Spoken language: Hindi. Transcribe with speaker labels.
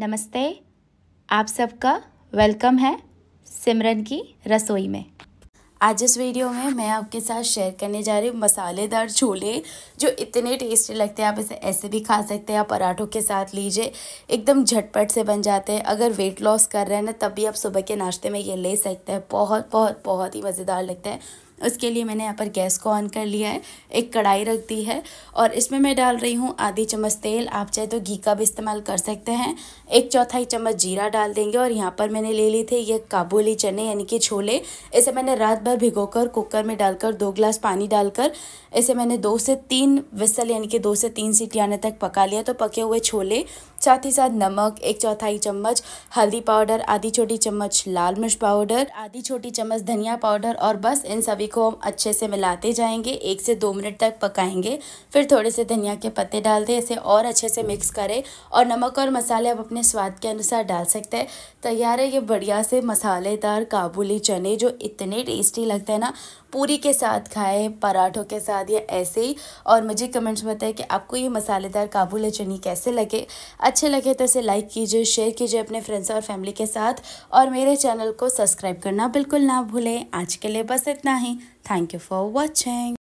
Speaker 1: नमस्ते आप सबका वेलकम है सिमरन की रसोई में आज इस वीडियो में मैं आपके साथ शेयर करने जा रही हूँ मसालेदार छोले जो इतने टेस्टी लगते हैं आप इसे ऐसे भी खा सकते हैं आप पराठों के साथ लीजिए एकदम झटपट से बन जाते हैं अगर वेट लॉस कर रहे हैं ना तब भी आप सुबह के नाश्ते में ये ले सकते हैं बहुत बहुत बहुत ही मज़ेदार लगता है उसके लिए मैंने यहाँ पर गैस को ऑन कर लिया है एक कढ़ाई रख दी है और इसमें मैं डाल रही हूँ आधी चम्मच तेल आप चाहे तो घी का भी इस्तेमाल कर सकते हैं एक चौथाई चम्मच जीरा डाल देंगे और यहाँ पर मैंने ले लिए थे ये काबुली चने यानी कि छोले इसे मैंने रात भर भिगो कुकर में डालकर दो ग्लास पानी डालकर इसे मैंने दो से तीन विसल यानी कि दो से तीन सीटी आने तक पका लिया तो पके हुए छोले साथ ही साथ नमक एक चौथाई चम्मच हल्दी पाउडर आधी छोटी चम्मच लाल मिर्च पाउडर आधी छोटी चम्मच धनिया पाउडर और बस इन सभी को हम अच्छे से मिलाते जाएंगे एक से दो मिनट तक पकाएंगे फिर थोड़े से धनिया के पत्ते डाल दें इसे और अच्छे से मिक्स करें और नमक और मसाले आप अपने स्वाद के अनुसार डाल सकते हैं तैयार है ये बढ़िया से मसालेदार काबुली चने जो इतने टेस्टी लगते हैं ना पूरी के साथ खाएं पराठों के साथ या ऐसे ही और मुझे कमेंट्स बताएं कि आपको ये मसालेदार काबुली चने कैसे लगे अच्छे लगे तो इसे लाइक कीजिए शेयर कीजिए अपने फ्रेंड्स और फैमिली के साथ और मेरे चैनल को सब्सक्राइब करना बिल्कुल ना भूलें आज के लिए बस इतना ही थैंक यू फॉर वॉचिंग